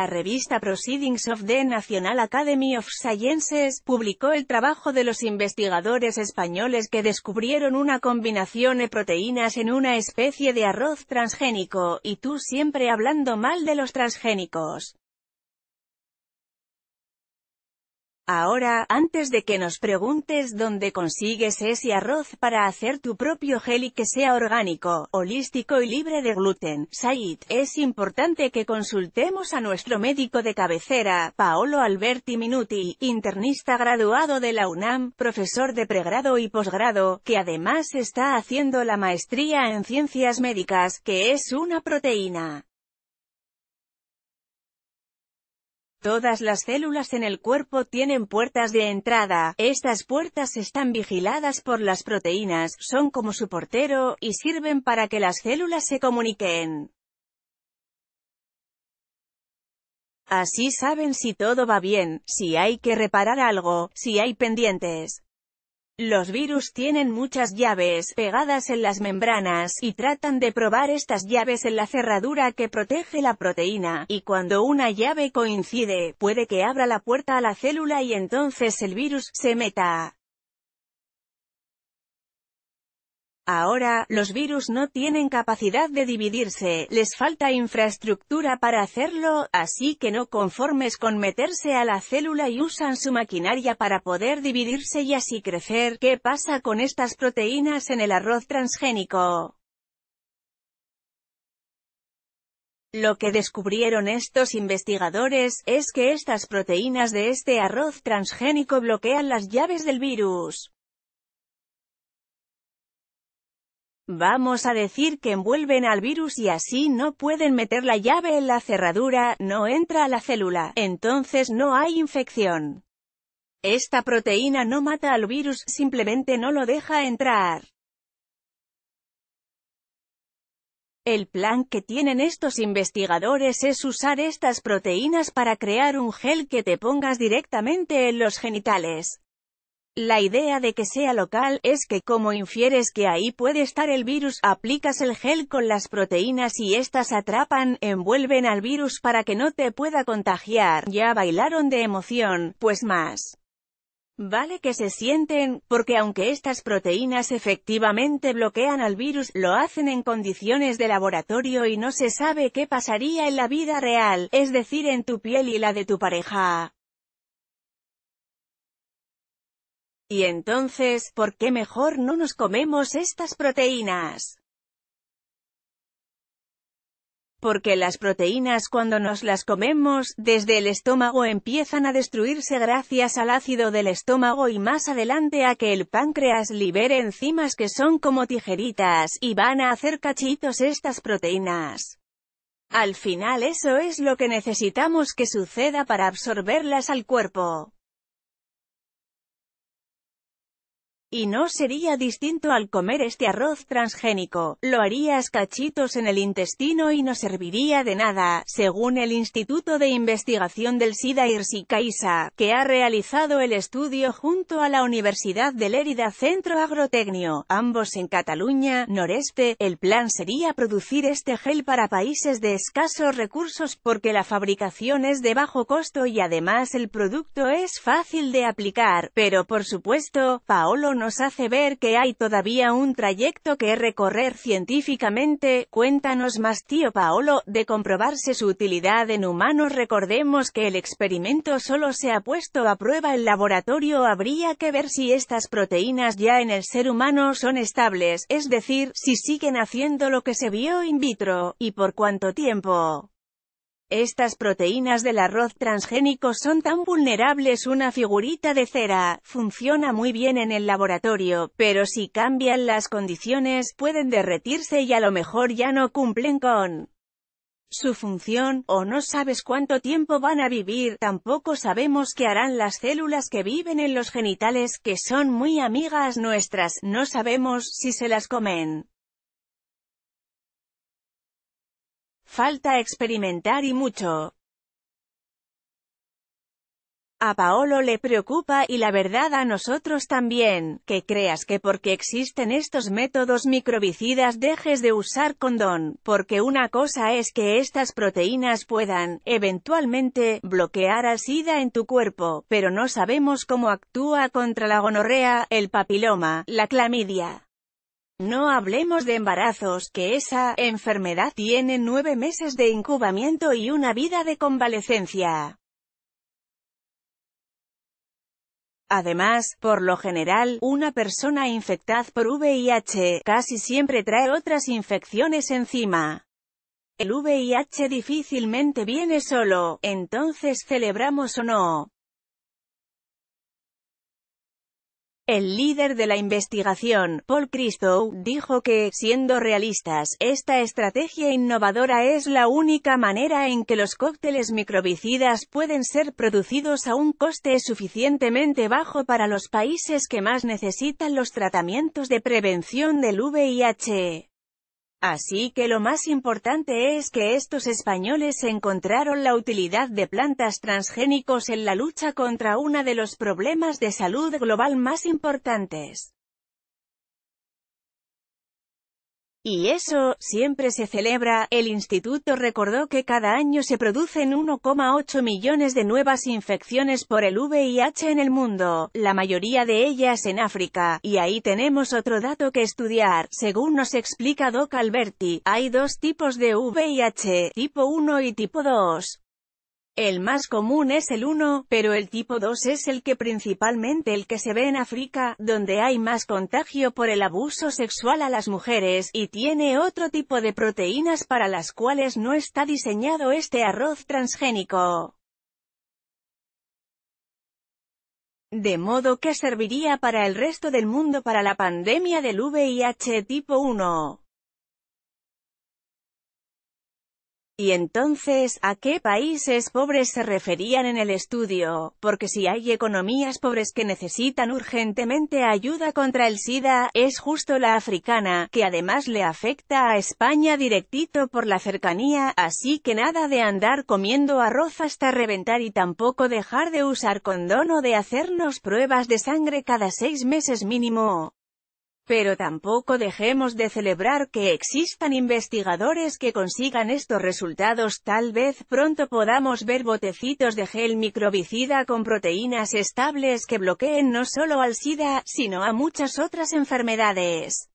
La revista Proceedings of the National Academy of Sciences publicó el trabajo de los investigadores españoles que descubrieron una combinación de proteínas en una especie de arroz transgénico, y tú siempre hablando mal de los transgénicos. Ahora, antes de que nos preguntes dónde consigues ese arroz para hacer tu propio gel y que sea orgánico, holístico y libre de gluten, Said, es importante que consultemos a nuestro médico de cabecera, Paolo Alberti Minuti, internista graduado de la UNAM, profesor de pregrado y posgrado, que además está haciendo la maestría en ciencias médicas, que es una proteína Todas las células en el cuerpo tienen puertas de entrada, estas puertas están vigiladas por las proteínas, son como su portero, y sirven para que las células se comuniquen. Así saben si todo va bien, si hay que reparar algo, si hay pendientes. Los virus tienen muchas llaves pegadas en las membranas, y tratan de probar estas llaves en la cerradura que protege la proteína, y cuando una llave coincide, puede que abra la puerta a la célula y entonces el virus se meta. Ahora, los virus no tienen capacidad de dividirse, les falta infraestructura para hacerlo, así que no conformes con meterse a la célula y usan su maquinaria para poder dividirse y así crecer. ¿Qué pasa con estas proteínas en el arroz transgénico? Lo que descubrieron estos investigadores, es que estas proteínas de este arroz transgénico bloquean las llaves del virus. Vamos a decir que envuelven al virus y así no pueden meter la llave en la cerradura, no entra a la célula, entonces no hay infección. Esta proteína no mata al virus, simplemente no lo deja entrar. El plan que tienen estos investigadores es usar estas proteínas para crear un gel que te pongas directamente en los genitales. La idea de que sea local, es que como infieres que ahí puede estar el virus, aplicas el gel con las proteínas y estas atrapan, envuelven al virus para que no te pueda contagiar, ya bailaron de emoción, pues más. Vale que se sienten, porque aunque estas proteínas efectivamente bloquean al virus, lo hacen en condiciones de laboratorio y no se sabe qué pasaría en la vida real, es decir en tu piel y la de tu pareja. Y entonces, ¿por qué mejor no nos comemos estas proteínas? porque las proteínas cuando nos las comemos, desde el estómago empiezan a destruirse gracias al ácido del estómago y más adelante a que el páncreas libere enzimas que son como tijeritas, y van a hacer cachitos estas proteínas. Al final eso es lo que necesitamos que suceda para absorberlas al cuerpo. Y no sería distinto al comer este arroz transgénico, lo haría cachitos en el intestino y no serviría de nada, según el Instituto de Investigación del SIDA Irsi que ha realizado el estudio junto a la Universidad de Lérida Centro Agrotecnio, ambos en Cataluña, noreste, el plan sería producir este gel para países de escasos recursos porque la fabricación es de bajo costo y además el producto es fácil de aplicar, pero por supuesto, Paolo nos hace ver que hay todavía un trayecto que recorrer científicamente, cuéntanos más tío Paolo, de comprobarse su utilidad en humanos recordemos que el experimento solo se ha puesto a prueba en laboratorio habría que ver si estas proteínas ya en el ser humano son estables, es decir, si siguen haciendo lo que se vio in vitro, y por cuánto tiempo. Estas proteínas del arroz transgénico son tan vulnerables una figurita de cera, funciona muy bien en el laboratorio, pero si cambian las condiciones, pueden derretirse y a lo mejor ya no cumplen con su función, o no sabes cuánto tiempo van a vivir, tampoco sabemos qué harán las células que viven en los genitales, que son muy amigas nuestras, no sabemos si se las comen. Falta experimentar y mucho. A Paolo le preocupa y la verdad a nosotros también, que creas que porque existen estos métodos microbicidas dejes de usar condón, porque una cosa es que estas proteínas puedan, eventualmente, bloquear al SIDA en tu cuerpo, pero no sabemos cómo actúa contra la gonorrea, el papiloma, la clamidia. No hablemos de embarazos, que esa enfermedad tiene nueve meses de incubamiento y una vida de convalecencia. Además, por lo general, una persona infectada por VIH casi siempre trae otras infecciones encima. El VIH difícilmente viene solo, entonces celebramos o no. El líder de la investigación, Paul Christou, dijo que, siendo realistas, esta estrategia innovadora es la única manera en que los cócteles microbicidas pueden ser producidos a un coste suficientemente bajo para los países que más necesitan los tratamientos de prevención del VIH. Así que lo más importante es que estos españoles encontraron la utilidad de plantas transgénicos en la lucha contra uno de los problemas de salud global más importantes. Y eso, siempre se celebra, el instituto recordó que cada año se producen 1,8 millones de nuevas infecciones por el VIH en el mundo, la mayoría de ellas en África, y ahí tenemos otro dato que estudiar, según nos explica Doc Alberti, hay dos tipos de VIH, tipo 1 y tipo 2. El más común es el 1, pero el tipo 2 es el que principalmente el que se ve en África, donde hay más contagio por el abuso sexual a las mujeres, y tiene otro tipo de proteínas para las cuales no está diseñado este arroz transgénico. De modo que serviría para el resto del mundo para la pandemia del VIH tipo 1. Y entonces, ¿a qué países pobres se referían en el estudio? Porque si hay economías pobres que necesitan urgentemente ayuda contra el SIDA, es justo la africana, que además le afecta a España directito por la cercanía, así que nada de andar comiendo arroz hasta reventar y tampoco dejar de usar condón o de hacernos pruebas de sangre cada seis meses mínimo. Pero tampoco dejemos de celebrar que existan investigadores que consigan estos resultados. Tal vez pronto podamos ver botecitos de gel microbicida con proteínas estables que bloqueen no solo al SIDA, sino a muchas otras enfermedades.